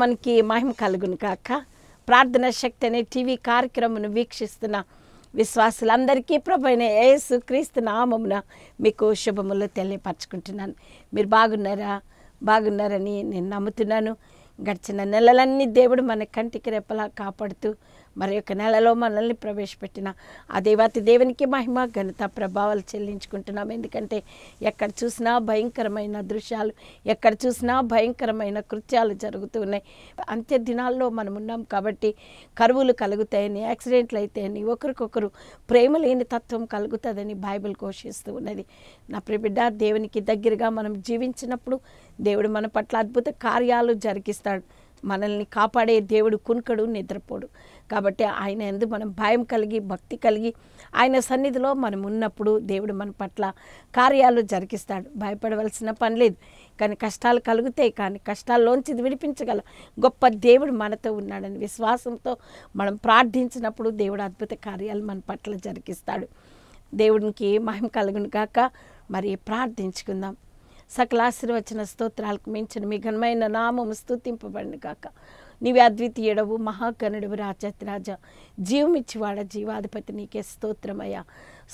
నామానికి మహిమ కలుగును కాక ప్రార్థన శక్తి అనే టీవీ కార్యక్రమం వీక్షిస్తున్న విశ్వాసులందరికీ ప్రభైన యేసు క్రీస్తు నామమున మీకు శుభములు తెలియపరచుకుంటున్నాను మీరు బాగున్నారా బాగున్నారని నేను నమ్ముతున్నాను గడిచిన నెలలన్నీ దేవుడు మన కంటికి రెప్పలా కాపాడుతూ మరి యొక్క నెలలో మనల్ని ప్రవేశపెట్టిన ఆ దేవాతి దేవునికి మహిమ ఘనత ప్రభావాలు చెల్లించుకుంటున్నాం ఎందుకంటే ఎక్కడ చూసినా భయంకరమైన దృశ్యాలు ఎక్కడ చూసినా భయంకరమైన కృత్యాలు జరుగుతూ ఉన్నాయి అంత్య దినాల్లో మనం ఉన్నాం కాబట్టి కరువులు కలుగుతాయని యాక్సిడెంట్లు అయితాయని ఒకరికొకరు ప్రేమ లేని తత్వం కలుగుతుందని బైబిల్ ఘోషిస్తూ ఉన్నది నా ప్రిబిడ్డ దేవునికి దగ్గరగా మనం జీవించినప్పుడు దేవుడు మన పట్ల అద్భుత కార్యాలు జరిగిస్తాడు మనల్ని కాపాడే దేవుడు కునుకడు నిద్రపోడు కాబట్టి ఆయన ఎందు మనం భయం కలిగి భక్తి కలిగి ఆయన సన్నిధిలో మనం ఉన్నప్పుడు దేవుడు మన పట్ల కార్యాలు జరిగిస్తాడు భయపడవలసిన పని లేదు కానీ కష్టాలు కలిగితే కానీ కష్టాల్లోంచి విడిపించగల గొప్ప దేవుడు మనతో ఉన్నాడని విశ్వాసంతో మనం ప్రార్థించినప్పుడు దేవుడు అద్భుత కార్యాలు మన పట్ల జరిగిస్తాడు దేవుడికి మహిమ కలుగును కాక మరి ప్రార్థించుకుందాం సకలాశీర్వచన స్తోత్రాలకు మించిన మీ ఘనమైన నామము స్థుతింపబడిన కాక నీవే అద్వితీయుడవు మహాగణుడు రాజరాజ జీవమిచ్చివాడ జీవాధిపతి నీకే స్తోత్రమయ్యా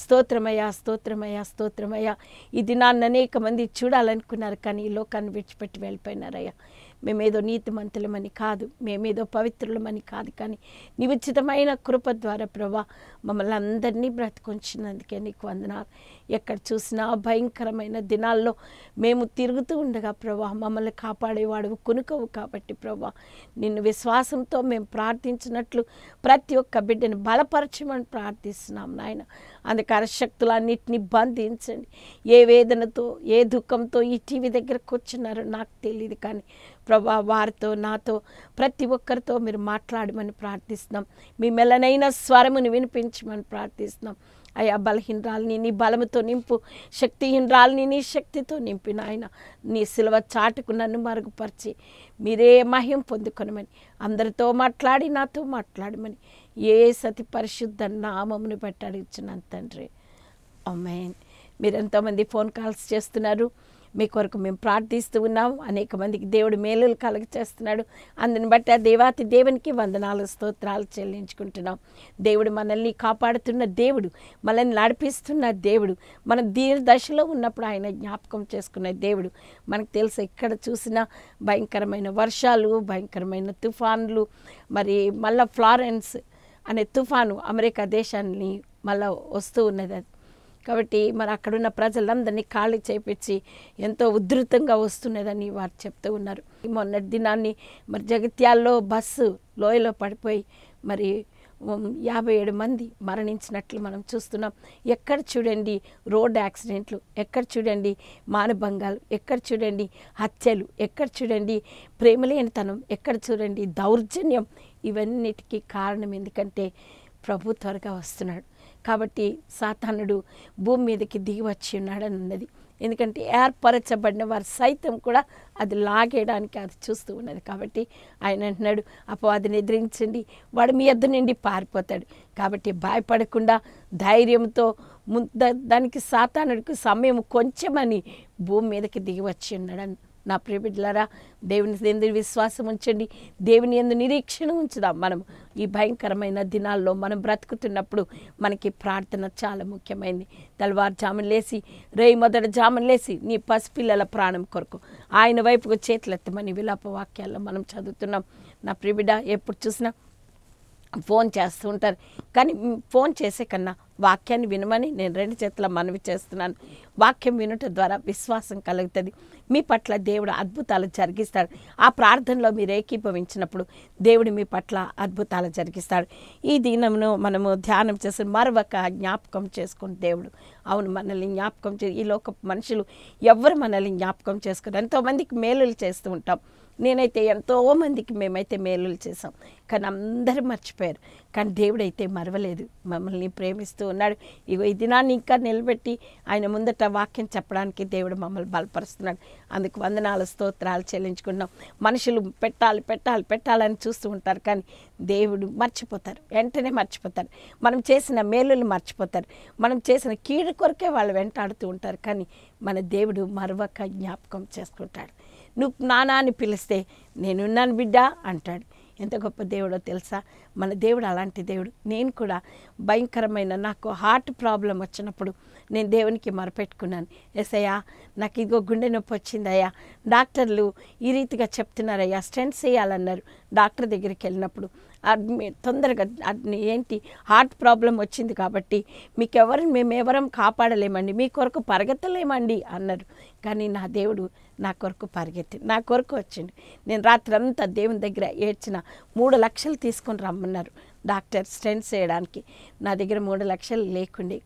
స్తోత్రమయ్యా స్తోత్రమయ్యా స్తోత్రమయ్యా ఇది నాన్న అనేక మంది చూడాలనుకున్నారు కానీ ఈ లోకాన్ని విడిచిపెట్టి వెళ్ళిపోయినారయ్యా మేమేదో నీతిమంతులమని కాదు మేమేదో పవిత్రులమని కాదు కానీ నివిచితమైన కృప ద్వారా ప్రభా మమ్మల్ని అందరినీ బ్రతికొంచినందుకే నీకు వందనాలు ఎక్కడ చూసినా భయంకరమైన దినాల్లో మేము తిరుగుతూ ఉండగా ప్రభా మమ్మల్ని కాపాడేవాడు కొనుక్కవు కాబట్టి ప్రభా నిన్ను విశ్వాసంతో మేము ప్రార్థించినట్లు ప్రతి ఒక్క బిడ్డను బలపరచమని ప్రార్థిస్తున్నాం నాయన అందుకే అరశక్తులన్నింటినీ బంధించండి ఏ వేదనతో ఏ దుఃఖంతో ఈ టీవీ దగ్గరకు వచ్చినారో నాకు తెలియదు కానీ ప్రభా వారితో నాతో ప్రతి ఒక్కరితో మీరు మాట్లాడమని ప్రార్థిస్తున్నాం మీ మెల్లనైన స్వరమును వినిపించమని ప్రార్థిస్తున్నాం అయ్యా బలహీనరాలని నీ బలముతో నింపు శక్తిహీనరాలని నీ శక్తితో నింపి నాయన నీ సిలవ చాటుకు నన్ను మరుగుపరిచి మీరే మహిం పొందుకొనమని అందరితో మాట్లాడి నాతో మాట్లాడమని ఏ సతి పరిశుద్ధ నామమును పెట్టాడు అడుగుచున్నాను తండ్రి అమ్మాయి మీరు ఎంతోమంది ఫోన్ కాల్స్ చేస్తున్నారు మీ కొరకు మేము ప్రార్థిస్తూ ఉన్నాం అనేక మందికి దేవుడు మేలులు కలగచేస్తున్నాడు అందుని బట్టి ఆ దేవాతి దేవునికి వందనాలు స్తోత్రాలు చెల్లించుకుంటున్నాం దేవుడు మనల్ని కాపాడుతున్న దేవుడు మనల్ని నడిపిస్తున్న దేవుడు మన దీని దశలో ఉన్నప్పుడు ఆయన జ్ఞాపకం చేసుకున్న దేవుడు మనకు తెలుసు ఎక్కడ చూసినా భయంకరమైన వర్షాలు భయంకరమైన తుఫాన్లు మరి మళ్ళా ఫ్లారెన్స్ అనే తుఫాను అమెరికా దేశాన్ని మళ్ళా వస్తూ ఉన్నది కాబట్టి మరి అక్కడున్న ప్రజలందరినీ ఖాళీ చేపించి ఎంతో ఉధృతంగా వస్తున్నదని వారు చెప్తూ ఉన్నారు మొన్నటి దినాన్ని మరి జగిత్యాల్లో బస్సు లోయలో పడిపోయి మరి యాభై ఏడు మంది మరణించినట్లు మనం చూస్తున్నాం ఎక్కడ చూడండి రోడ్ యాక్సిడెంట్లు ఎక్కడ చూడండి మానభంగాలు ఎక్కడ చూడండి హత్యలు ఎక్కడ చూడండి ప్రేమలేనితనం ఎక్కడ చూడండి దౌర్జన్యం ఇవన్నిటికీ కారణం ఎందుకంటే ప్రభు త్వరగా వస్తున్నాడు కాబట్టి సాతానుడు భూమి మీదకి దిగి వచ్చి ఉన్నాడని ఉన్నది ఎందుకంటే ఏర్పరచబడిన వారు సైతం కూడా అది లాగేయడానికి అది చూస్తూ ఉన్నది కాబట్టి ఆయన అంటున్నాడు అది నిద్రించండి వాడు మీ ఎద్దు నుండి పారిపోతాడు కాబట్టి భయపడకుండా ధైర్యంతో ముందు దానికి సాతానుడికి సమయం కొంచెమని భూమి మీదకి దిగి వచ్చి ఉన్నాడని నా ప్రియబిడ్డలారా దేవుని ఎందు విశ్వాసం ఉంచండి దేవుని ఎందు నిరీక్షణ ఉంచుదాం మనం ఈ భయంకరమైన దినాల్లో మనం బ్రతుకుతున్నప్పుడు మనకి ప్రార్థన చాలా ముఖ్యమైనది తెల్లవారుజామున లేసి రేయ్ మొదటి జామున లేసి నీ పసిపిల్లల ప్రాణం కొరకు ఆయన వైపుకు చేతులెత్తమని విలాప వాక్యాల్లో మనం చదువుతున్నాం నా ప్రియబిడ్డ ఎప్పుడు చూసినా ఫోన్ చేస్తూ ఉంటారు కానీ ఫోన్ చేసే కన్నా వాక్యాన్ని వినమని నేను రెండు చేతుల మనవి చేస్తున్నాను వాక్యం వినటం ద్వారా విశ్వాసం కలుగుతుంది మీ పట్ల దేవుడు అద్భుతాలు జరిగిస్తాడు ఆ ప్రార్థనలో మీరు ఏకీభవించినప్పుడు దేవుడు మీ పట్ల అద్భుతాలు జరిగిస్తాడు ఈ దినమును మనము ధ్యానం చేసి మరొక జ్ఞాపకం చేసుకుని దేవుడు అవును మనల్ని జ్ఞాపకం చే ఈ లోక మనుషులు ఎవరు మనల్ని జ్ఞాపకం చేసుకుని ఎంతోమందికి మేలులు చేస్తూ ఉంటాం నేనైతే ఎంతో మందికి మేమైతే మేలులు చేసాం కానీ అందరూ మర్చిపోయారు కానీ దేవుడైతే మరవలేదు మమ్మల్ని ప్రేమిస్తూ ఉన్నాడు ఇగో ఈ దినాన్ని ఇంకా నిలబెట్టి ఆయన ముందట వాక్యం చెప్పడానికి దేవుడు మమ్మల్ని బలపరుస్తున్నాడు అందుకు వందనాల స్తోత్రాలు చెల్లించుకున్నాం మనుషులు పెట్టాలి పెట్టాలి పెట్టాలని చూస్తూ ఉంటారు కానీ దేవుడు మర్చిపోతారు వెంటనే మర్చిపోతారు మనం చేసిన మేలులు మర్చిపోతారు మనం చేసిన కీడు కొరకే వాళ్ళు వెంటాడుతూ ఉంటారు కానీ మన దేవుడు మరవక జ్ఞాపకం చేసుకుంటాడు నువ్వు నానా అని పిలిస్తే నేనున్నాను బిడ్డ అంటాడు ఎంత గొప్ప దేవుడో తెలుసా మన దేవుడు అలాంటి దేవుడు నేను కూడా భయంకరమైన నాకు హార్ట్ ప్రాబ్లం వచ్చినప్పుడు నేను దేవునికి మరపెట్టుకున్నాను ఎసయ్యా నాకు ఇదిగో గుండె నొప్పి వచ్చిందయ్యా డాక్టర్లు ఈ రీతిగా చెప్తున్నారయ్యా స్టెంట్స్ వేయాలన్నారు డాక్టర్ దగ్గరికి వెళ్ళినప్పుడు తొందరగా ఏంటి హార్ట్ ప్రాబ్లం వచ్చింది కాబట్టి మీకు ఎవరు మేము కాపాడలేమండి మీ కొరకు పరిగెత్తలేమండి అన్నారు కానీ నా దేవుడు నా కొరకు పరిగెత్తి నా కొరకు వచ్చింది నేను రాత్రంతా దేవుని దగ్గర ఏడ్చిన మూడు లక్షలు తీసుకొని రమ్మన్నారు డాక్టర్ స్టెంట్స్ వేయడానికి నా దగ్గర మూడు లక్షలు లేకుండే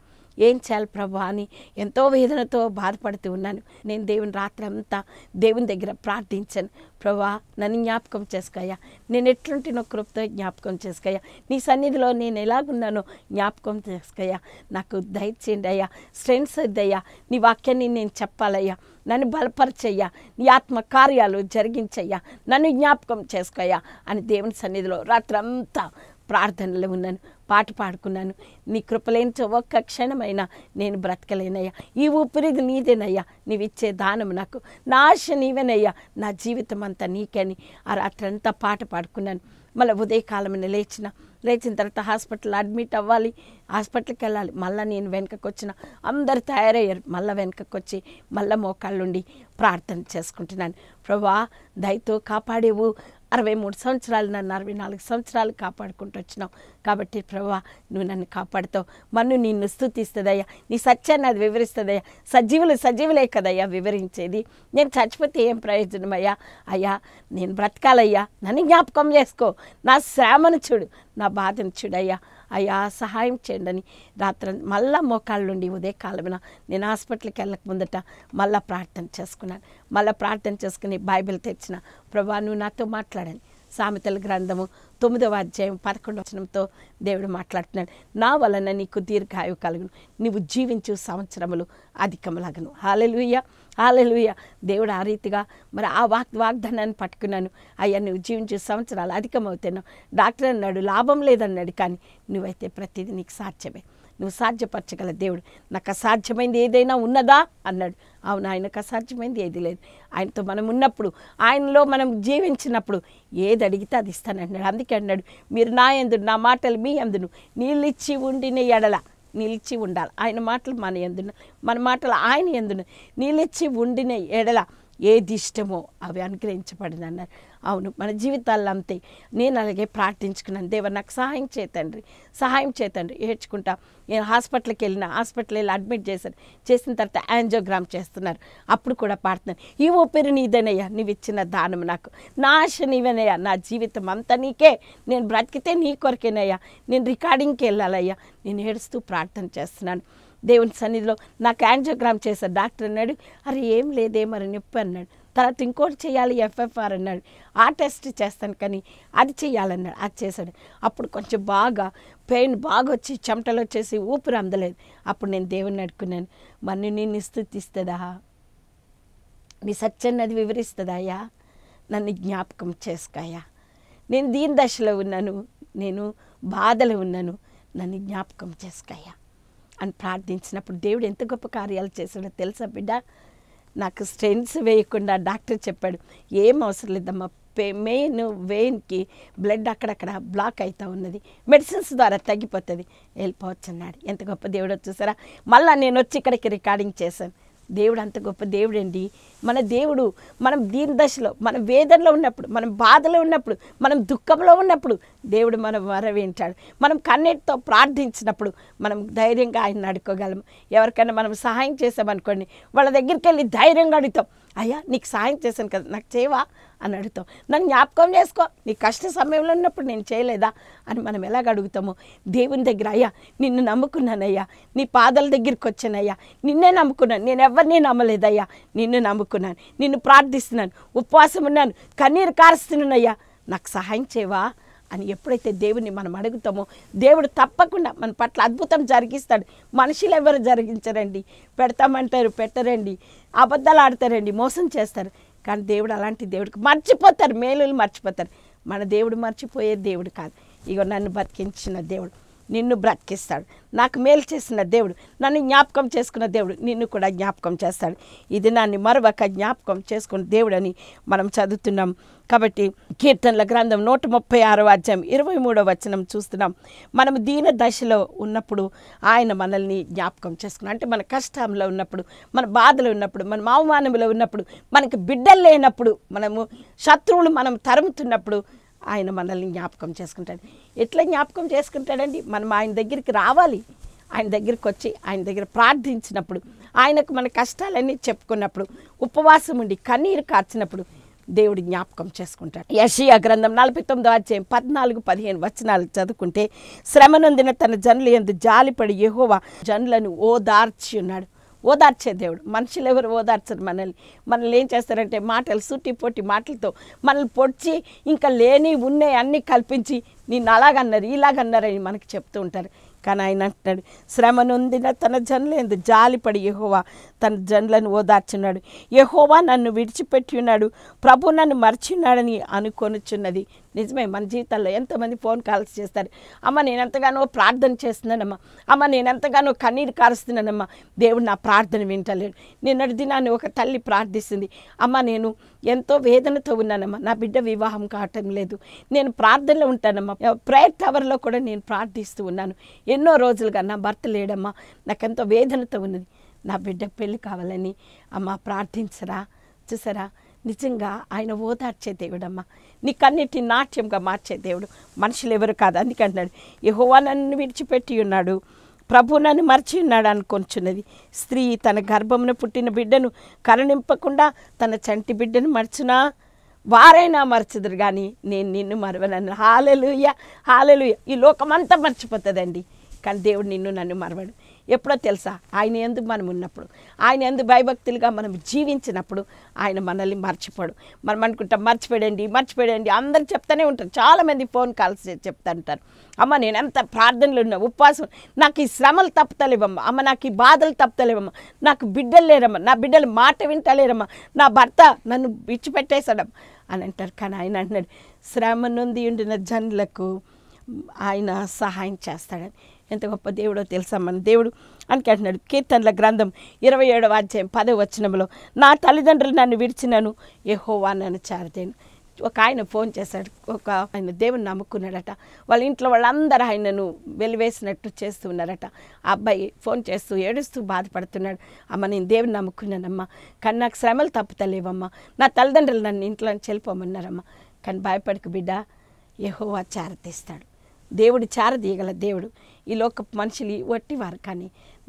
ఏం చేయాలి ప్రభు అని ఎంతో వేదనతో బాధపడుతూ ఉన్నాను నేను దేవుని రాత్రి అంతా దేవుని దగ్గర ప్రార్థించాను ప్రభా నన్ను జ్ఞాపకం చేసుకోయా నేను ఎట్లుంటున్న కృపతో జ్ఞాపకం చేసుకోయా నీ సన్నిధిలో నేను ఎలాగున్నానో జ్ఞాపకం చేసుకోయా నాకు దయచేయండి అయ్యా స్ట్రెంగ్స్ వద్దయ్యా నీ వాక్యాన్ని నేను చెప్పాలయ్యా నన్ను బలపరచయ్యా నీ ఆత్మ కార్యాలు జరిగించయ్యా నన్ను జ్ఞాపకం చేసుకోయా అని దేవుని సన్నిధిలో రాత్రంతా ప్రార్థనలు ఉన్నాను పాట పాడుకున్నాను నీ కృపలేని ఒక్క క్షణమైనా నేను బ్రతకలేనయ్యా ఈ ఊపిరిది నీదేనయ్యా నీవిచ్చే దానం నాకు నా ఆశ నీవేనయ్యా నా జీవితం అంతా నీకని ఆ అంతా పాట పాడుకున్నాను మళ్ళీ ఉదయకాలమైన లేచిన లేచిన తర్వాత హాస్పిటల్ అడ్మిట్ అవ్వాలి హాస్పిటల్కి వెళ్ళాలి మళ్ళీ నేను వెనకకు వచ్చిన అందరు తయారయ్యారు మళ్ళీ వెనకకు వచ్చి మళ్ళీ మోకాళ్ళుండి ప్రార్థన చేసుకుంటున్నాను ప్రభా దయతో కాపాడేవు అరవై మూడు సంవత్సరాలు నన్ను అరవై నాలుగు సంవత్సరాలు కాపాడుకుంటూ వచ్చినావు కాబట్టి ప్రభా నువ్వు నన్ను కాపాడుతావు మన్ను నిన్ను స్థుతిస్తుందయ్యా నీ సత్యాన్ని అది వివరిస్తుందయ్యా సజీవులు సజీవులే కదయ్యా వివరించేది నేను చచ్చిపోతే ఏం ప్రయోజనం అయ్యా అయ్యా నేను బ్రతకాలయ్యా నన్ను జ్ఞాపకం చేసుకో నా శ్రామను చూడు నా బాధను చూడయ్యా అయ్యా సహాయం చేయండి అని రాత్రి మళ్ళా మోకాళ్ళుండి ఉదయకాలమైన నేను హాస్పిటల్కి వెళ్ళక ముందట మళ్ళీ ప్రార్థన చేసుకున్నాను మళ్ళీ ప్రార్థన చేసుకుని బైబిల్ తెచ్చిన ప్రభా నువ్వు నాతో మాట్లాడాను సామెతల గ్రంథము తొమ్మిదవ అధ్యాయం పదకొండవ వచనంతో దేవుడు మాట్లాడుతున్నాడు నా వలన నీకు దీర్ఘాయువు కలుగును నువ్వు జీవించు సంవత్సరములు అధికములగను హాలెలుయ్య హాలెలుయ దేవుడు ఆ రీతిగా మరి ఆ వాగ్ వాగ్దానాన్ని పట్టుకున్నాను అయ్యా నువ్వు జీవించే సంవత్సరాలు అధికమవుతున్నావు డాక్టర్ అన్నాడు లాభం లేదన్నాడు కానీ నువ్వైతే ప్రతిదీ నీకు సాధ్యమే నువ్వు సాధ్యపరచగల దేవుడు నాకు అసాధ్యమైంది ఏదైనా ఉన్నదా అన్నాడు అవును ఆయనకు అసాధ్యమైంది ఏది లేదు ఆయనతో మనం ఉన్నప్పుడు ఆయనలో మనం జీవించినప్పుడు ఏది అడిగితే అది ఇస్తానన్నాడు అందుకే అన్నాడు మీరు నా ఎందును నా మాటలు మీ ఎందును నీళ్ళిచ్చి ఉండిన ఎడల నిలిచి ఉండాలి ఆయన మాటలు మన ఎందున మన మాటలు ఆయన ఎందున నిలిచి ఉండిన ఎడల ఏది ఇష్టమో అవి అనుగ్రహించబడింది అన్నారు అవును మన జీవితాల్లో అంతే నేను అలాగే ప్రార్థించుకున్నాను దేవ నాకు సహాయం చేతండ్రి సహాయం చేతండ్రి ఏడ్చుకుంటా నేను హాస్పిటల్కి వెళ్ళిన హాస్పిటల్ వెళ్ళి అడ్మిట్ చేశాను చేసిన తర్వాత యాంజోగ్రామ్ చేస్తున్నారు అప్పుడు కూడా పాడుతున్నాను ఈ ఊపిరి నీదేనయ్యా నీవు ఇచ్చిన దానం నాకు నా ఆశ నా జీవితం అంతా నీకే నేను బ్రతికితే నీ కొరకేనయ్యా నేను రికార్డింగ్కి వెళ్ళాలయ్యా నేను ఏడుస్తూ ప్రార్థన చేస్తున్నాను దేవుని సన్నిధిలో నాకు యాంజియోగ్రామ్ చేశారు డాక్టర్ అన్నాడు అరే ఏం లేదే మరి నొప్పి అన్నాడు తర్వాత ఇంకోటి చేయాలి ఎఫ్ఎఫ్ఆర్ అన్నాడు ఆ టెస్ట్ చేస్తాను కానీ అది చేయాలన్నాడు అది చేశాడు అప్పుడు కొంచెం బాగా పెయిన్ బాగా వచ్చి చెమటలు వచ్చేసి ఊపిరి అందలేదు అప్పుడు నేను దేవుణ్ణి అడుక్కున్నాను మరి నేను నిస్తుతిస్తుందా నీ సత్యన్నది అది వివరిస్తుందాయా నన్ను జ్ఞాపకం చేసుకాయా నేను దీని దశలో ఉన్నాను నేను బాధలో ఉన్నాను నన్ను జ్ఞాపకం చేసుకాయా అని ప్రార్థించినప్పుడు దేవుడు ఎంత గొప్ప కార్యాలు చేశాడో తెలుసా బిడ్డ నాకు స్ట్రెన్స్ వేయకుండా డాక్టర్ చెప్పాడు ఏం అవసరం లేదమ్మా మెయిన్ వెయిన్కి బ్లడ్ అక్కడక్కడ బ్లాక్ అవుతూ ఉన్నది మెడిసిన్స్ ద్వారా తగ్గిపోతుంది వెళ్ళిపోవచ్చు అన్నాడు ఎంత గొప్ప దేవుడో చూసారా మళ్ళీ నేను వచ్చి ఇక్కడికి రికార్డింగ్ చేశాను దేవుడు అంత గొప్ప దేవుడండి మన దేవుడు మనం దీని దశలో మనం వేదనలో ఉన్నప్పుడు మనం బాధలో ఉన్నప్పుడు మనం దుఃఖంలో ఉన్నప్పుడు దేవుడు మనం వరవేంటాడు మనం కన్నీటితో ప్రార్థించినప్పుడు మనం ధైర్యంగా ఆయన నడుకోగలము ఎవరికైనా మనం సహాయం చేసామనుకోండి వాళ్ళ దగ్గరికి వెళ్ళి ధైర్యంగా అడుగుతాం అయ్యా నీకు సాయం చేశాను కదా నాకు చేయవా అని అడుగుతాం నన్ను జ్ఞాపకం చేసుకో నీ కష్ట సమయంలో ఉన్నప్పుడు నేను చేయలేదా అని మనం ఎలాగ అడుగుతామో దేవుని దగ్గర అయ్యా నిన్ను నమ్ముకున్నానయ్యా నీ పాదల దగ్గరికి వచ్చానయ్యా నిన్నే నమ్ముకున్నాను నేను ఎవరిని నమ్మలేదయ్యా నిన్ను నమ్ముకున్నాను నిన్ను ప్రార్థిస్తున్నాను ఉపవాసం ఉన్నాను కన్నీరు కారుస్తున్నానయ్యా నాకు సహాయం చేయవా అని ఎప్పుడైతే దేవుణ్ణి మనం అడుగుతామో దేవుడు తప్పకుండా మన పట్ల అద్భుతం జరిగిస్తాడు మనుషులు ఎవరు జరిగించరండి పెడతామంటారు పెట్టరండి అబద్ధాలు ఆడతారండి మోసం చేస్తారు కానీ దేవుడు అలాంటి దేవుడికి మర్చిపోతారు మేలులు మర్చిపోతారు మన దేవుడు మర్చిపోయే దేవుడు కాదు ఇక నన్ను బతికించిన దేవుడు నిన్ను బ్రతికిస్తాడు నాకు మేలు చేసిన దేవుడు నన్ను జ్ఞాపకం చేసుకున్న దేవుడు నిన్ను కూడా జ్ఞాపకం చేస్తాడు ఇది నాన్ని మరొక జ్ఞాపకం చేసుకున్న దేవుడని మనం చదువుతున్నాం కాబట్టి కీర్తనల గ్రంథం నూట ముప్పై ఆరో అధ్యాయం ఇరవై మూడో వచనం చూస్తున్నాం మనం దీన దశలో ఉన్నప్పుడు ఆయన మనల్ని జ్ఞాపకం చేసుకున్నాం అంటే మన కష్టంలో ఉన్నప్పుడు మన బాధలు ఉన్నప్పుడు మన అవమానంలో ఉన్నప్పుడు మనకి బిడ్డలు లేనప్పుడు మనము శత్రువులు మనం తరుముతున్నప్పుడు ఆయన మనల్ని జ్ఞాపకం చేసుకుంటాడు ఎట్లా జ్ఞాపకం చేసుకుంటాడండి మనం ఆయన దగ్గరికి రావాలి ఆయన దగ్గరికి వచ్చి ఆయన దగ్గర ప్రార్థించినప్పుడు ఆయనకు మన కష్టాలన్నీ చెప్పుకున్నప్పుడు ఉపవాసం ఉండి కన్నీరు కార్చినప్పుడు దేవుడు జ్ఞాపకం చేసుకుంటాడు యషియా గ్రంథం నలభై తొమ్మిదో అధ్యాయం పద్నాలుగు పదిహేను వచనాలు చదువుకుంటే శ్రమనొందిన తన జనులు ఎందు జాలిపడి యహోవా జనులను ఓదార్చి ఉన్నాడు ఓదార్చే దేవుడు మనుషులు ఎవరు ఓదార్చరు మనల్ని మనల్ని ఏం చేస్తారంటే మాటలు సుట్టి పొట్టి మాటలతో మనల్ని పొడిచి ఇంకా లేని ఉన్నాయి అన్నీ కల్పించి నేను అలాగన్నారు ఇలాగన్నారని మనకి చెప్తూ ఉంటారు కానీ ఆయన అంటున్నాడు శ్రమనుందిన తన జనులేందు జాలిపడి యహోవా తన జన్లను ఓదార్చున్నాడు యహోవా నన్ను విడిచిపెట్టి ఉన్నాడు ప్రభు నన్ను మర్చిన్నాడని అనుకొనుచున్నది నిజమే మన జీవితంలో ఎంతమంది ఫోన్ కాల్స్ చేస్తారు అమ్మ నేను ఎంతగానో ప్రార్థన చేస్తున్నానమ్మా అమ్మ నేను ఎంతగానో కన్నీరు కారుస్తున్నానమ్మా దేవుడు నా ప్రార్థన వింటలేడు నిన్నటి దినాన్ని ఒక తల్లి ప్రార్థిస్తుంది అమ్మ నేను ఎంతో వేదనతో ఉన్నానమ్మా నా బిడ్డ వివాహం కావటం లేదు నేను ప్రార్థనలో ఉంటానమ్మా ప్రేయర్ టవర్లో కూడా నేను ప్రార్థిస్తూ ఉన్నాను ఎన్నో రోజులుగా నా భర్త లేడమ్మా నాకెంతో వేదనతో ఉన్నది నా బిడ్డకు పెళ్ళి కావాలని అమ్మ ప్రార్థించరా చూసారా నిజంగా ఆయన ఓదార్చే దేవుడమ్మా నీకన్నిటి నాట్యంగా మార్చే దేవుడు మనుషులు ఎవరు కాదు అందుకంటున్నాడు యహోవా నన్ను విడిచిపెట్టి ఉన్నాడు ప్రభు నన్ను మర్చి ఉన్నాడు అనుకొంచున్నది స్త్రీ తన గర్భమున పుట్టిన బిడ్డను కరణింపకుండా తన చంటి బిడ్డను మర్చునా వారైనా మర్చదురు కానీ నేను నిన్ను మరవనన్ను హాలలుయ్య హాలలుయ ఈ లోకమంతా మర్చిపోతుందండి కానీ దేవుడు నిన్ను నన్ను మరవడు ఎప్పుడో తెలుసా ఆయన ఎందు మనం ఉన్నప్పుడు ఆయన ఎందు భయభక్తులుగా మనం జీవించినప్పుడు ఆయన మనల్ని మర్చిపోడు మనం అనుకుంటాం మర్చిపోయండి మర్చిపోయండి అందరు చెప్తూనే ఉంటారు చాలామంది ఫోన్ కాల్స్ ఉంటారు అమ్మ నేను ఎంత ప్రార్థనలు ఉన్నా ఉపవాసం నాకు ఈ శ్రమలు తప్పతలేవమ్మ అమ్మ నాకు ఈ బాధలు తప్పుతలేవమ్మా నాకు బిడ్డలు లేరమ్మా నా బిడ్డలు మాట వింటలేరమ్మా నా భర్త నన్ను విడిచిపెట్టేశాడమ్మా అని అంటారు కానీ ఆయన అంటున్నాడు శ్రమ నుండి ఉండిన జనులకు ఆయన సహాయం చేస్తాడని ఎంత గొప్ప దేవుడో తెలుసా మన దేవుడు అని అంటున్నాడు కీర్తనల గ్రంథం ఇరవై ఏడవ అధ్యాయం పదవి వచ్చినంలో నా తల్లిదండ్రులు నన్ను విడిచినను ఏహోవా నన్ను చారదేను ఒక ఆయన ఫోన్ చేశాడు ఒక ఆయన దేవుని నమ్ముకున్నాడట వాళ్ళ ఇంట్లో వాళ్ళందరూ ఆయనను వెలివేసినట్టు చేస్తున్నారట ఆ అబ్బాయి ఫోన్ చేస్తూ ఏడుస్తూ బాధపడుతున్నాడు అమ్మ నేను దేవుని నమ్ముకున్నానమ్మా కానీ నాకు శ్రమలు తప్పుతలేవమ్మా నా తల్లిదండ్రులు నన్ను ఇంట్లో చెల్లిపోమన్నారమ్మా కానీ భయపడకు బిడ్డ యహోవా చారతీస్తాడు దేవుడు చారదీయగల దేవుడు ఈ లోక మనుషులు వట్టివారు కానీ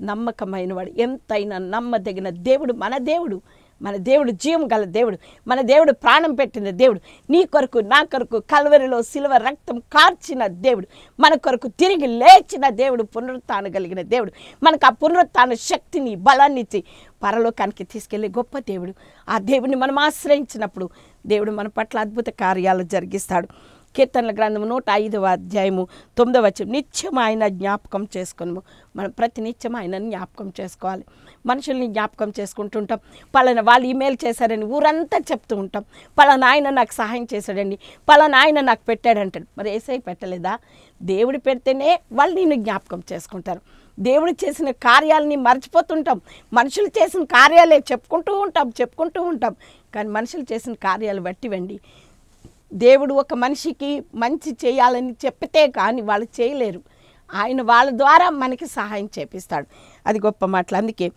నమ్మకమైన వాడు ఎంతైనా నమ్మదగిన దేవుడు మన దేవుడు మన దేవుడు జీవం గల దేవుడు మన దేవుడు ప్రాణం పెట్టిన దేవుడు నీ కొరకు నా కొరకు కల్వరిలో సిల్వ రక్తం కార్చిన దేవుడు మన కొరకు తిరిగి లేచిన దేవుడు పునరుత్న కలిగిన దేవుడు మనకు ఆ పునరుత్న శక్తిని బలాన్ని ఇచ్చి పరలోకానికి తీసుకెళ్లే గొప్ప దేవుడు ఆ దేవుడిని మనం ఆశ్రయించినప్పుడు దేవుడు మన పట్ల అద్భుత కార్యాలు జరిగిస్తాడు కీర్తనల గ్రంథము నూట ఐదవ అధ్యాయము తొమ్మిదవ వచ్చి నిత్యం ఆయన జ్ఞాపకం చేసుకున్నాము మనం ప్రతి నిత్యం ఆయనను జ్ఞాపకం చేసుకోవాలి మనుషుల్ని జ్ఞాపకం చేసుకుంటుంటాం పలానా వాళ్ళు ఈమెయిల్ చేశారని ఊరంతా చెప్తూ ఉంటాం పలానా ఆయన నాకు సహాయం చేశాడండి పలానా ఆయన నాకు పెట్టాడంటాడు మరి ఏసై పెట్టలేదా దేవుడు పెడితేనే వాళ్ళు నేను జ్ఞాపకం చేసుకుంటారు దేవుడు చేసిన కార్యాలని మర్చిపోతుంటాం మనుషులు చేసిన కార్యాలే చెప్పుకుంటూ ఉంటాం చెప్పుకుంటూ ఉంటాం కానీ మనుషులు చేసిన కార్యాలు బట్టి వెండి దేవుడు ఒక మనిషికి మంచి చేయాలని చెప్పితే కానీ వాళ్ళు చేయలేరు ఆయన వాళ్ళ ద్వారా మనకి సహాయం చేపిస్తాడు అది గొప్ప మాటలు అందుకే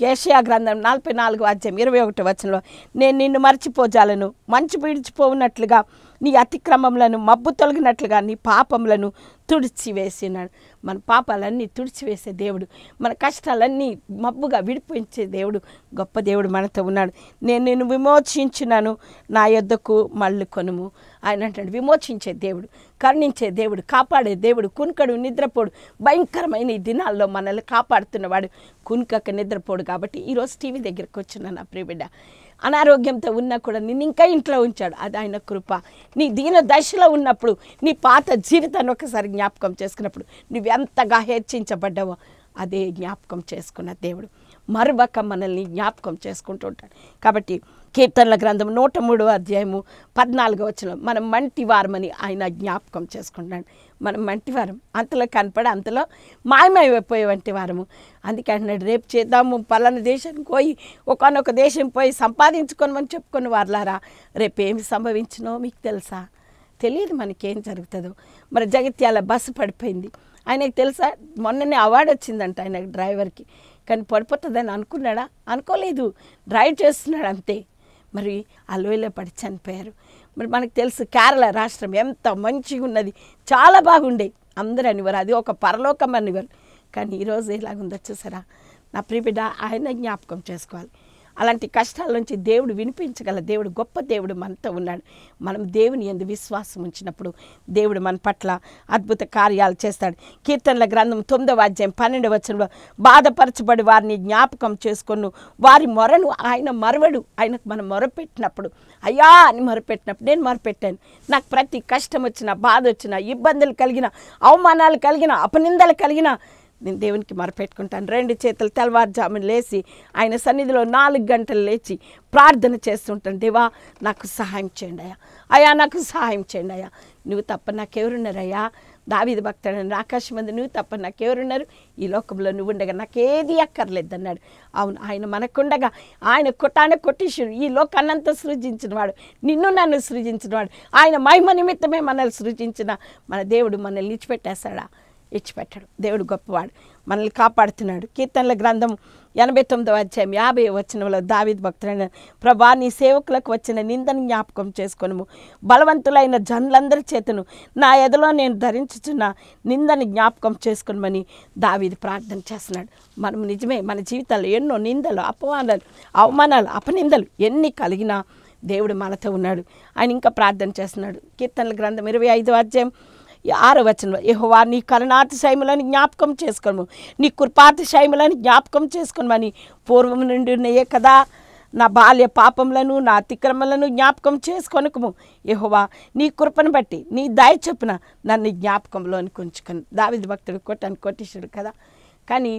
కేశయా గ్రంథం నలభై నాలుగు అధ్యాయం ఇరవై ఒకటి వచనంలో నేను నిన్ను మర్చిపోజాలను మంచి పీడిచిపోనట్లుగా నీ అతిక్రమములను మబ్బు తొలగినట్లుగా నీ పాపములను తుడిచివేసినాడు మన పాపాలన్నీ తుడిచివేసే దేవుడు మన కష్టాలన్నీ మబ్బుగా విడిపించే దేవుడు గొప్ప దేవుడు మనతో ఉన్నాడు నేను నేను విమోచించినాను నా యొద్దకు మళ్ళు కొనుము ఆయన అంటాడు విమోచించే దేవుడు కరుణించే దేవుడు కాపాడే దేవుడు కునుకడు నిద్రపోడు భయంకరమైన ఈ దినాల్లో మనల్ని కాపాడుతున్నవాడు కునుకక నిద్రపోడు కాబట్టి ఈరోజు టీవీ దగ్గరికి వచ్చిన నా ప్రియబిడ్డ అనారోగ్యంతో ఉన్నా కూడా నిన్ను ఇంకా ఇంట్లో ఉంచాడు అది ఆయన కృప నీ దీన దశలో ఉన్నప్పుడు నీ పాత జీవితాన్ని ఒకసారి జ్ఞాపకం చేసుకున్నప్పుడు నువ్వెంతగా హెచ్చించబడ్డావో అదే జ్ఞాపకం చేసుకున్న దేవుడు మరొక మనల్ని జ్ఞాపకం చేసుకుంటూ ఉంటాడు కాబట్టి కీర్తనల గ్రంథం నూట మూడో అధ్యాయము పద్నాలుగో వచ్చిన మనం మంటి వారమని ఆయన జ్ఞాపకం చేసుకుంటాడు మనం వారం అంతలో కనపడి అంతలో మాయమైపోయేవంటి వారము అందుకే అంటున్నాడు రేపు చేద్దాము పలానా దేశానికి పోయి ఒకనొక దేశం పోయి అని చెప్పుకుని వారలారా రేపు ఏమి సంభవించినో మీకు తెలుసా తెలియదు మనకేం జరుగుతుందో మరి జగిత్యాల బస్సు పడిపోయింది ఆయనకు తెలుసా మొన్ననే అవార్డు వచ్చిందంట ఆయన డ్రైవర్కి కానీ పడిపోతుందని అనుకున్నాడా అనుకోలేదు డ్రైవ్ చేస్తున్నాడు అంతే మరి అలోయలో పడి చనిపోయారు మరి మనకు తెలుసు కేరళ రాష్ట్రం ఎంత మంచిగా ఉన్నది చాలా బాగుండే అందరూ అనివారు అది ఒక పరలోకం అనివారు కానీ ఈరోజు ఎలాగుందో చూసారా నా ప్రియబిడ్డ ఆయన జ్ఞాపకం చేసుకోవాలి అలాంటి కష్టాల నుంచి దేవుడు వినిపించగల దేవుడు గొప్ప దేవుడు మనతో ఉన్నాడు మనం దేవుని ఎందు విశ్వాసం ఉంచినప్పుడు దేవుడు మన పట్ల అద్భుత కార్యాలు చేస్తాడు కీర్తనల గ్రంథం తొమ్మిదవ అధ్యాయం పన్నెండవ వచనంలో బాధపరచబడి వారిని జ్ఞాపకం చేసుకొను వారి మొరను ఆయన మరవడు ఆయనకు మనం మొరపెట్టినప్పుడు అయ్యా అని మొరపెట్టినప్పుడు నేను మొరపెట్టాను నాకు ప్రతి కష్టం వచ్చిన బాధ వచ్చిన ఇబ్బందులు కలిగిన అవమానాలు కలిగిన అపనిందలు కలిగిన నేను దేవునికి మరపెట్టుకుంటాను రెండు చేతులు తెల్లవారుజామును లేచి ఆయన సన్నిధిలో నాలుగు గంటలు లేచి ప్రార్థన చేస్తుంటాను దేవా నాకు సహాయం చేయండి అయ్యా అయ్యా నాకు సహాయం చేయండి అయ్యా నువ్వు తప్ప నాకెవరున్నారయ్యా దావిధ భక్తుడని ఆకాశం మంది నువ్వు తప్ప నాకెవరున్నారు ఈ లోకంలో నువ్వు ఉండగా నాకేది అన్నాడు అవును ఆయన మనకుండగా ఆయన కొట్టాన కొట్టేశ్వరు ఈ లోకాన్నంతా సృజించినవాడు నిన్ను నన్ను సృజించినవాడు ఆయన మహిమ నిమిత్తమే మనల్ని సృజించిన మన దేవుడు మనల్ని నిలిచిపెట్టేస్తాడా ఇచ్చిపెట్టాడు దేవుడు గొప్పవాడు మనల్ని కాపాడుతున్నాడు కీర్తనల గ్రంథం ఎనభై తొమ్మిదవ అధ్యాయం యాభై వచ్చిన వాళ్ళ దావిద్ భక్తులైన ప్రభా నీ సేవకులకు వచ్చిన నిందను జ్ఞాపకం చేసుకొనుము బలవంతులైన జనులందరి చేతను నా ఎదలో నేను ధరించుచున్న నిందని జ్ఞాపకం చేసుకునమని దావిది ప్రార్థన చేస్తున్నాడు మనం నిజమే మన జీవితాల్లో ఎన్నో నిందలు అపమానాలు అవమానాలు అపనిందలు ఎన్ని కలిగినా దేవుడు మనతో ఉన్నాడు ఆయన ఇంకా ప్రార్థన చేస్తున్నాడు కీర్తనల గ్రంథం ఇరవై ఐదవ అధ్యాయం ఆరవచనం యహోవా నీ శైములని జ్ఞాపకం చేసుకోము నీ శైములని జ్ఞాపకం చేసుకోమని పూర్వం నుండి ఉన్నాయే కదా నా బాల్య పాపములను నా అతిక్రమలను జ్ఞాపకం చేసుకొనకము యహోవా నీ కృపను బట్టి నీ దయ చెప్పిన నన్ను జ్ఞాపకంలోని కొంచుకొని దావిది భక్తుడు కొట్టని కొట్టించాడు కదా కానీ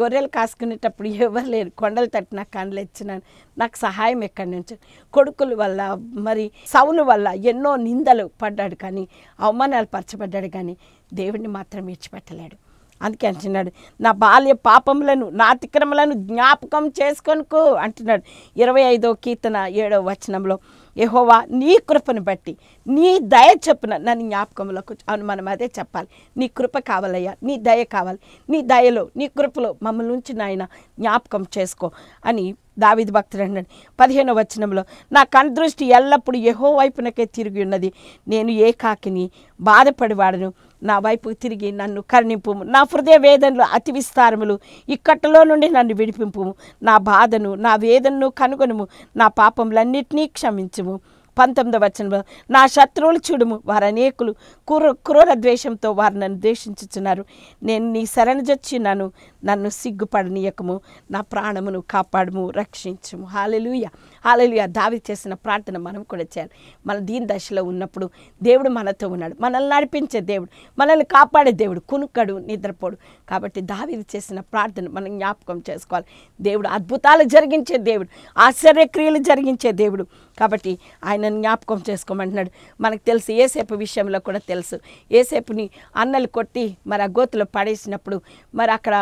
గొర్రెలు కాసుకునేటప్పుడు ఎవరు లేరు కొండలు తట్టిన కండ్లు ఇచ్చినాను నాకు సహాయం ఎక్కడి నుంచి కొడుకుల వల్ల మరి సౌలు వల్ల ఎన్నో నిందలు పడ్డాడు కానీ అవమానాలు పరచబడ్డాడు కానీ దేవుడిని మాత్రం విడిచిపెట్టలేడు అందుకే అంటున్నాడు నా బాల్య పాపములను నా అతిక్రమలను జ్ఞాపకం చేసుకొనుకు అంటున్నాడు ఇరవై ఐదో కీర్తన ఏడో వచనంలో యహోవా నీ కృపను బట్టి నీ దయ చెప్పున నన్ను జ్ఞాపకంలోకి అవును మనం అదే చెప్పాలి నీ కృప కావాలయ్యా నీ దయ కావాలి నీ దయలో నీ కృపలో మమ్మల్ని నుంచి నాయన జ్ఞాపకం చేసుకో అని దావిది భక్తుడు అన్నాడు పదిహేనో వచనంలో నా కనుదృష్టి ఎల్లప్పుడూ యహో వైపునకే తిరిగి ఉన్నది నేను ఏకాకిని బాధపడివాడను నా వైపు తిరిగి నన్ను కరుణింపు నా హృదయ వేదనలు అతి విస్తారములు ఇక్కట్లో నుండి నన్ను విడిపింపు నా బాధను నా వేదనను కనుగొనుము నా పాపములన్నిటినీ క్షమించుము పంతొమ్మిదవ వచనంలో నా శత్రువులు చూడుము వారు అనేకులు క్రూర క్రూర ద్వేషంతో వారు నన్ను ద్వేషించుచున్నారు నేను నీ శరణజొచ్చి నన్ను నన్ను సిగ్గుపడనీయకము నా ప్రాణమును కాపాడము రక్షించము హాలలుయ హాలెలుయ దావి చేసిన ప్రార్థన మనం కూడా చేయాలి మన దీని దశలో ఉన్నప్పుడు దేవుడు మనతో ఉన్నాడు మనల్ని నడిపించే దేవుడు మనల్ని కాపాడే దేవుడు కునుక్కడు నిద్రపోడు కాబట్టి దావిది చేసిన ప్రార్థన మనం జ్ఞాపకం చేసుకోవాలి దేవుడు అద్భుతాలు జరిగించే దేవుడు ఆశ్చర్యక్రియలు జరిగించే దేవుడు కాబట్టి ఆయన జ్ఞాపకం చేసుకోమంటున్నాడు మనకు తెలుసు ఏసేపు విషయంలో కూడా తెలుసు ఏసేపుని అన్నలు కొట్టి మరి ఆ గోతులో పడేసినప్పుడు మరి అక్కడ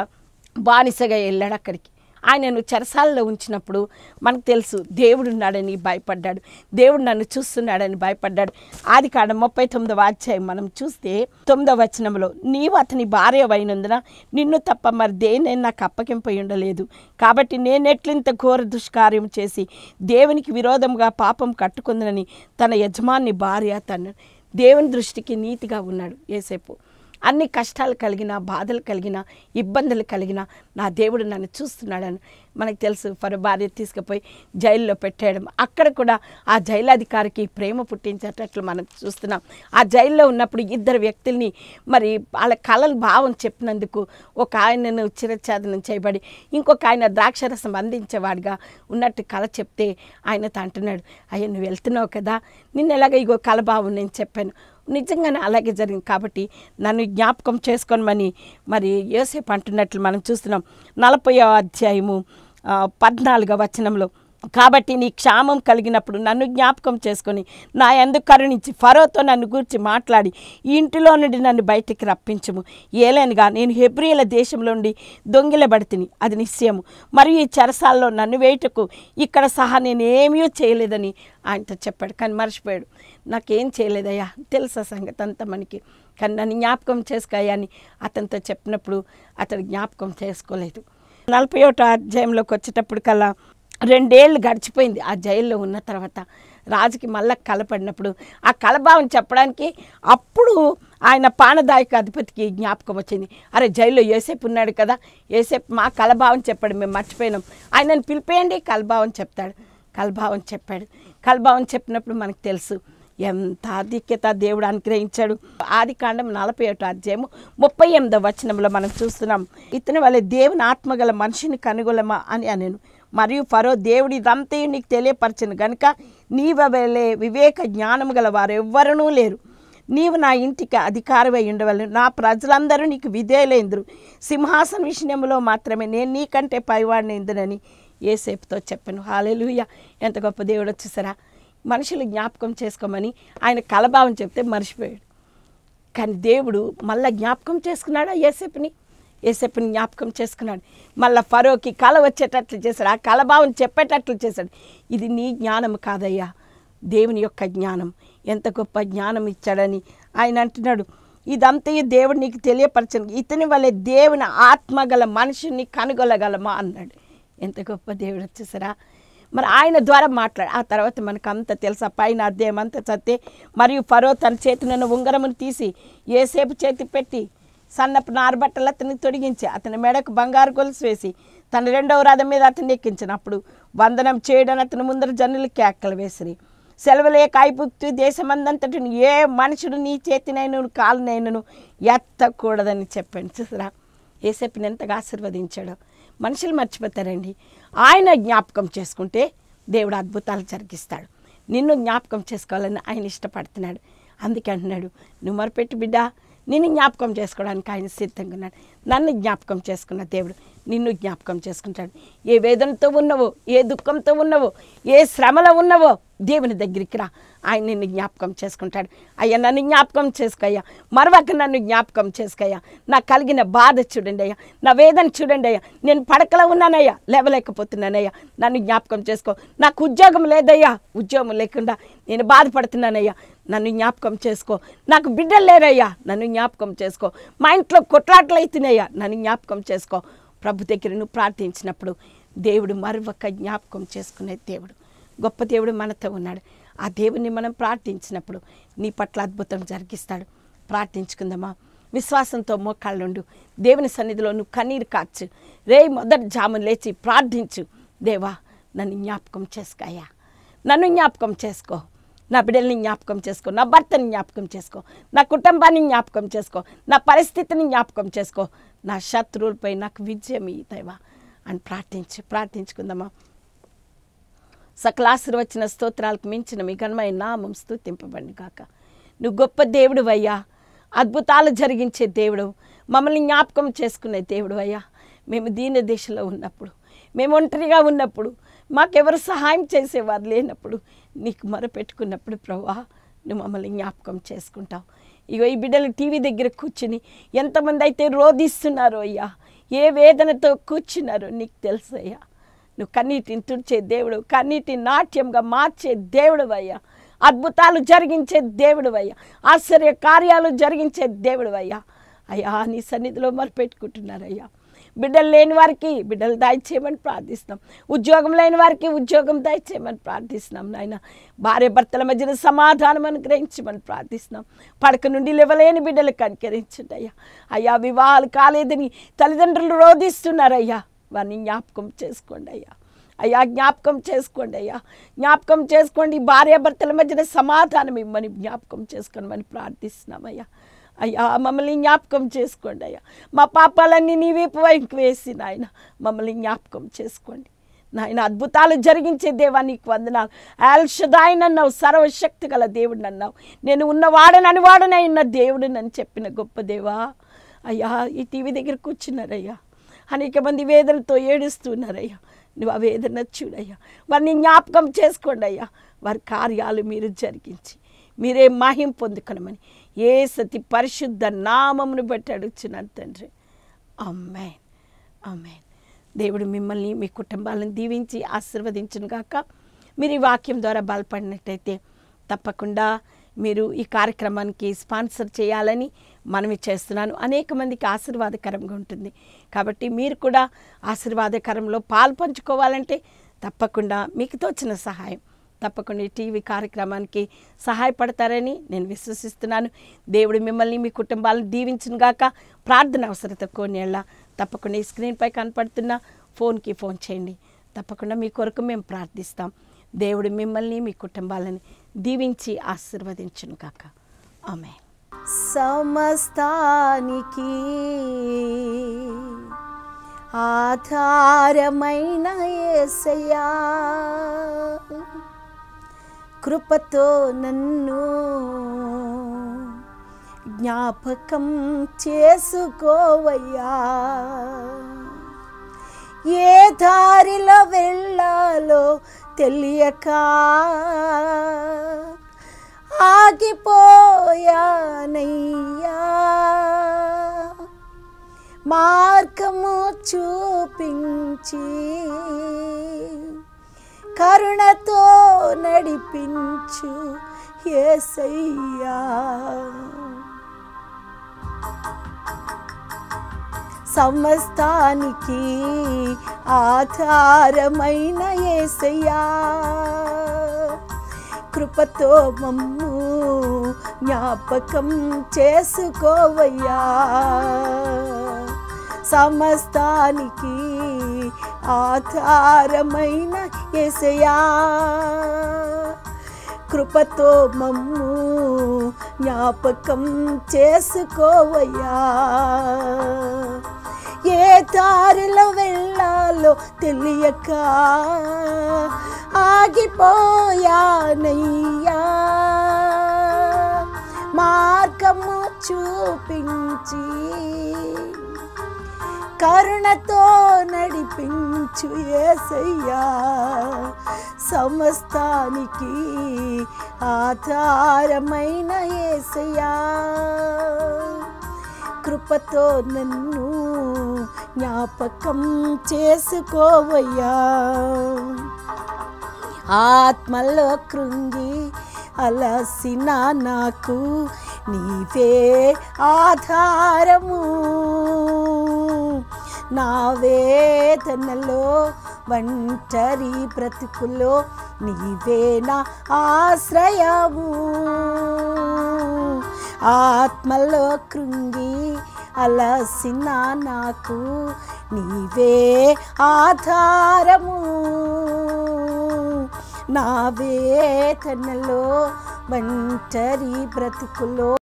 బానిసగా వెళ్ళాడు అక్కడికి ఆయనను చెరసాలలో ఉంచినప్పుడు మనకు తెలుసు దేవుడు ఉన్నాడని భయపడ్డాడు దేవుడు నన్ను చూస్తున్నాడని భయపడ్డాడు ఆది కాడ ముప్పై తొమ్మిదవ అధ్యాయం మనం చూస్తే తొమ్మిదవ వచనంలో నీవు అతని భార్య అయినందున నిన్ను తప్ప మరి దేనైనా నాకు అప్పగింపై ఉండలేదు కాబట్టి నేనెట్లింత ఘోర దుష్కార్యం చేసి దేవునికి విరోధంగా పాపం కట్టుకుందనని తన యజమాని భార్య తన దేవుని దృష్టికి నీతిగా ఉన్నాడు ఏసేపు అన్ని కష్టాలు కలిగిన బాధలు కలిగిన ఇబ్బందులు కలిగిన నా దేవుడు నన్ను చూస్తున్నాడని మనకు తెలుసు ఫర్ భార్య తీసుకుపోయి జైల్లో పెట్టేయడం అక్కడ కూడా ఆ జైలాధికారికి ప్రేమ పుట్టించేటట్లు మనం చూస్తున్నాం ఆ జైల్లో ఉన్నప్పుడు ఇద్దరు వ్యక్తుల్ని మరి వాళ్ళ కళల భావం చెప్పినందుకు ఒక ఆయనను చిరచ్ఛాదనం చేయబడి ఇంకొక ఆయన ద్రాక్షరసం అందించేవాడిగా ఉన్నట్టు కళ చెప్తే ఆయనతో అంటున్నాడు అయ్యా నువ్వు వెళ్తున్నావు కదా నిన్న ఎలాగ ఇగో కళ భావం నేను చెప్పాను నిజంగానే అలాగే జరిగింది కాబట్టి నన్ను జ్ఞాపకం చేసుకోనమని మరి యోసేపు అంటున్నట్లు మనం చూస్తున్నాం నలభై అధ్యాయము పద్నాలుగో వచనంలో కాబట్టి నీ క్షామం కలిగినప్పుడు నన్ను జ్ఞాపకం చేసుకొని నా ఎందు కరుణించి ఫరోతో నన్ను గూర్చి మాట్లాడి ఇంటిలో నుండి నన్ను బయటికి రప్పించము ఏలేనుగా నేను హెబ్రియల దేశంలో నుండి దొంగిలబడితిని అది నిశ్చయము మరియు ఈ చెరసాల్లో నన్ను వేయటకు ఇక్కడ సహా నేనేమీ చేయలేదని ఆయనతో చెప్పాడు కానీ మర్చిపోయాడు నాకేం చేయలేదయ్యా తెలుసా సంగతి అంతా మనకి కానీ నన్ను జ్ఞాపకం చేసుకోయా అని అతనితో చెప్పినప్పుడు అతడు జ్ఞాపకం చేసుకోలేదు నలభై ఒకటో అధ్యాయంలోకి వచ్చేటప్పుడు కల్లా రెండేళ్ళు గడిచిపోయింది ఆ జైల్లో ఉన్న తర్వాత రాజుకి మళ్ళా కలపడినప్పుడు ఆ కలభావం చెప్పడానికి అప్పుడు ఆయన పానదాయక అధిపతికి జ్ఞాపకం వచ్చింది అరే జైల్లో ఏసేపు ఉన్నాడు కదా ఏసేపు మా కలభావం చెప్పాడు మేము మర్చిపోయినాం ఆయనను పిలిపేయండి కలభావం చెప్తాడు కలభావం చెప్పాడు కలభావం చెప్పినప్పుడు మనకు తెలుసు ఎంత ఆధిక్యత దేవుడు అనుగ్రహించాడు ఆది కాండం నలభై ఏటో అధ్యాయము ముప్పై ఎనిమిదో వచనంలో మనం చూస్తున్నాం ఇతని వల్ల దేవుని ఆత్మగల మనిషిని కనుగొలమా అని అనేను మరియు ఫరో దేవుడి ఇదంతయు నీకు తెలియపరచను గనుక నీవలే వివేక జ్ఞానం గల ఎవ్వరూ లేరు నీవు నా ఇంటికి అధికారమై ఉండవలను నా ప్రజలందరూ నీకు విధేయులైందరు సింహాసన విషయంలో మాత్రమే నేను నీకంటే ఎందునని ఏసేపుతో చెప్పాను హాలెలుయ ఎంత గొప్ప దేవుడు వచ్చేసారా మనుషులు జ్ఞాపకం చేసుకోమని ఆయన కలభావం చెప్తే మర్చిపోయాడు కానీ దేవుడు మళ్ళా జ్ఞాపకం చేసుకున్నాడా ఏసేపుని ఏసేపుని జ్ఞాపకం చేసుకున్నాడు మళ్ళీ ఫరోకి కళ వచ్చేటట్లు చేశాడు ఆ కళభావం చెప్పేటట్లు చేశాడు ఇది నీ జ్ఞానం కాదయ్యా దేవుని యొక్క జ్ఞానం ఎంత గొప్ప జ్ఞానం ఇచ్చాడని ఆయన అంటున్నాడు ఇదంతా దేవుడు నీకు తెలియపరచను ఇతని వల్లే దేవుని ఆత్మ గల మనిషిని కనుగొలగలమా అన్నాడు ఎంత గొప్ప దేవుడు వచ్చేసారా మరి ఆయన ద్వారా మాట్లాడు ఆ తర్వాత మనకు అంత తెలుసా పైన అధ్యాయం చత్తే మరియు ఫరో తన చేతినున్న ఉంగరమును తీసి ఏసేపు చేతి పెట్టి సన్నపు నారబట్టలు అతన్ని తొడిగించి అతని మెడకు బంగారు గొలుసు వేసి తన రెండవ రథం మీద అతన్ని ఎక్కించినప్పుడు వందనం చేయడం అతని ముందర జనులు కేకలు వేసిరి సెలవులే కాయపుత్తు దేశమందంతటిని ఏ మనుషుడు నీ చేతినైనను కాలునైనను ఎత్తకూడదని చెప్పాను చూసరా చెప్పిన ఎంతగా ఆశీర్వదించాడు మనుషులు మర్చిపోతారండి ఆయన జ్ఞాపకం చేసుకుంటే దేవుడు అద్భుతాలు జరిగిస్తాడు నిన్ను జ్ఞాపకం చేసుకోవాలని ఆయన ఇష్టపడుతున్నాడు అందుకే అంటున్నాడు నువ్వు మరపెట్టు బిడ్డ నిన్ను జ్ఞాపకం చేసుకోవడానికి ఆయన సిద్ధంగా ఉన్నాడు నన్ను జ్ఞాపకం చేసుకున్న దేవుడు నిన్ను జ్ఞాపకం చేసుకుంటాడు ఏ వేదనతో ఉన్నవో ఏ దుఃఖంతో ఉన్నవో ఏ శ్రమలో ఉన్నవో దేవుని దగ్గరికి రా ఆయన నిన్ను జ్ఞాపకం చేసుకుంటాడు అయ్యా నన్ను జ్ఞాపకం చేసుకోయ్యా మరవక నన్ను జ్ఞాపకం చేసుకోయ్యా నాకు కలిగిన బాధ చూడండి అయ్యా నా వేదన చూడండి అయ్యా నేను పడకలో ఉన్నానయ్యా లేవలేకపోతున్నానయ్యా నన్ను జ్ఞాపకం చేసుకో నాకు ఉద్యోగం లేదయ్యా ఉద్యోగం లేకుండా నేను బాధపడుతున్నానయ్యా నన్ను జ్ఞాపకం చేసుకో నాకు బిడ్డలు లేరయ్యా నన్ను జ్ఞాపకం చేసుకో మా ఇంట్లో కొట్లాట్లు అవుతున్నాయ్యా నన్ను జ్ఞాపకం చేసుకో ప్రభు దగ్గర నువ్వు ప్రార్థించినప్పుడు దేవుడు మరొక జ్ఞాపకం చేసుకునే దేవుడు గొప్ప దేవుడు మనతో ఉన్నాడు ఆ దేవుని మనం ప్రార్థించినప్పుడు నీ పట్ల అద్భుతం జరిగిస్తాడు ప్రార్థించుకుందామా విశ్వాసంతో మోకాళ్ళుండు దేవుని సన్నిధిలో నువ్వు కన్నీరు కాచు రే మొదటి జాము లేచి ప్రార్థించు దేవా నన్ను జ్ఞాపకం చేసుకోయా నన్ను జ్ఞాపకం చేసుకో నా బిడ్డల్ని జ్ఞాపకం చేసుకో నా భర్తని జ్ఞాపకం చేసుకో నా కుటుంబాన్ని జ్ఞాపకం చేసుకో నా పరిస్థితిని జ్ఞాపకం చేసుకో నా శత్రువులపై నాకు విజయం ఈ అని ప్రార్థించు ప్రార్థించుకుందామా ఆశీర్వచన స్తోత్రాలకు మించిన మీ ఘనమైన నామం స్థుతింపబడి కాక నువ్వు గొప్ప దేవుడు అయ్యా అద్భుతాలు జరిగించే దేవుడు మమ్మల్ని జ్ఞాపకం చేసుకునే దేవుడు అయ్యా మేము దీని దిశలో ఉన్నప్పుడు మేము ఒంటరిగా ఉన్నప్పుడు మాకెవరు సహాయం చేసేవారు లేనప్పుడు నీకు మొరపెట్టుకున్నప్పుడు ప్రభా నువ్వు మమ్మల్ని జ్ఞాపకం చేసుకుంటావు ఇగో ఈ బిడ్డలు టీవీ దగ్గర కూర్చుని ఎంతమంది అయితే రోధిస్తున్నారో అయ్యా ఏ వేదనతో కూర్చున్నారో నీకు తెలుసు అయ్యా నువ్వు కన్నీటిని తుడిచే దేవుడు కన్నీటిని నాట్యంగా మార్చే దేవుడు అయ్యా అద్భుతాలు జరిగించే దేవుడు అయ్యా ఆశ్చర్య కార్యాలు జరిగించే దేవుడు అయ్యా అయ్యా నీ సన్నిధిలో మరి బిడ్డలు లేని వారికి బిడ్డలు దయచేయమని ప్రార్థిస్తున్నాం ఉద్యోగం లేని వారికి ఉద్యోగం దయచేయమని ప్రార్థిస్తున్నాం నాయన భార్య భర్తల మధ్యన సమాధానం అనుగ్రహించమని ప్రార్థిస్తున్నాం పడక నుండి లేవలేని బిడ్డలు కనికరించండి అయ్యా అయ్యా వివాహాలు కాలేదని తల్లిదండ్రులు రోధిస్తున్నారయ్యా వారిని జ్ఞాపకం చేసుకోండి అయ్యా అయ్యా జ్ఞాపకం చేసుకోండి అయ్యా జ్ఞాపకం చేసుకోండి భార్యాభర్తల మధ్యన సమాధానం ఇవ్వని జ్ఞాపకం చేసుకోమని ప్రార్థిస్తున్నామయ్యా అయ్యా మమ్మల్ని జ్ఞాపకం చేసుకోండి అయ్యా మా పాపాలన్నీ నీ వైపు వైపు వేసి నాయన మమ్మల్ని జ్ఞాపకం చేసుకోండి నాయన అద్భుతాలు జరిగించే దేవా నీకు వందనాలు ఆల్షదాయనన్నావు సర్వశక్తి గల దేవుడు అన్నావు నేను ఉన్నవాడని అనివాడనై ఉన్న దేవుడు నన్ను చెప్పిన గొప్ప దేవా అయ్యా ఈ టీవీ దగ్గర కూర్చున్నారయ్యా అనేక మంది వేదనతో ఏడుస్తున్నారయ్యా నువ్వు ఆ వేదన చూడయ్యా వారిని జ్ఞాపకం చేసుకోండి అయ్యా వారి కార్యాలు మీరు జరిగించి మీరే మహిం పొందుకునమని ఏ సతి పరిశుద్ధ నామమును బట్టి అడుగుతున్నాను తండ్రి అమ్మే అమ్మాయి దేవుడు మిమ్మల్ని మీ కుటుంబాలను దీవించి ఆశీర్వదించను గాక మీరు ఈ వాక్యం ద్వారా బలపడినట్టయితే తప్పకుండా మీరు ఈ కార్యక్రమానికి స్పాన్సర్ చేయాలని మనవి చేస్తున్నాను అనేక మందికి ఆశీర్వాదకరంగా ఉంటుంది కాబట్టి మీరు కూడా ఆశీర్వాదకరంలో పాలు పంచుకోవాలంటే తప్పకుండా మీకు తోచిన సహాయం తప్పకుండా టీవీ కార్యక్రమానికి సహాయపడతారని నేను విశ్వసిస్తున్నాను దేవుడు మిమ్మల్ని మీ కుటుంబాలను దీవించునుగాక ప్రార్థన అవసరత కోనేళ్ళ తప్పకుండా ఈ స్క్రీన్పై కనపడుతున్న ఫోన్కి ఫోన్ చేయండి తప్పకుండా మీ కొరకు మేము ప్రార్థిస్తాం దేవుడు మిమ్మల్ని మీ కుటుంబాలని దీవించి ఆశీర్వదించును కాక ఆమె సమస్తానికి ఆధారమైన ఏసయా కృపతో నన్ను జ్ఞాపకం చేసుకోవయ్యా ఏ దారిలో వెళ్ళాలో తెలియక ఆగిపోయానయ్యా మార్గము చూపించి కరుణతో నడిపించు ఏసయ్యా సమస్తానికి ఆధారమైన ఏసయ్యా కృపతో మమ్ము జ్ఞాపకం చేసుకోవయ్యా సమస్తానికి ఆధారమైన ఎసయా కృపతో మమ్ము జ్ఞాపకం చేసుకోవయ్యా ఏ దారిలో వెళ్ళాలో తెలియక ఆగిపోయానయ్యా మార్గము చూపించి కరుణతో నడిపించు ఏసయ్యా సమస్తానికి ఆధారమైన ఏసయ్యా కృపతో నన్ను జ్ఞాపకం చేసుకోవయ్యా ఆత్మలో కృంగి అలసిన నాకు నీవే ఆధారము నా వేదనలో వంటరి బ్రతుకులో నీవే నా ఆశ్రయము ఆత్మలో కృంగి అలసిన నాకు నీవే ఆధారము నా వేతనలో వంటరి బ్రతుకులో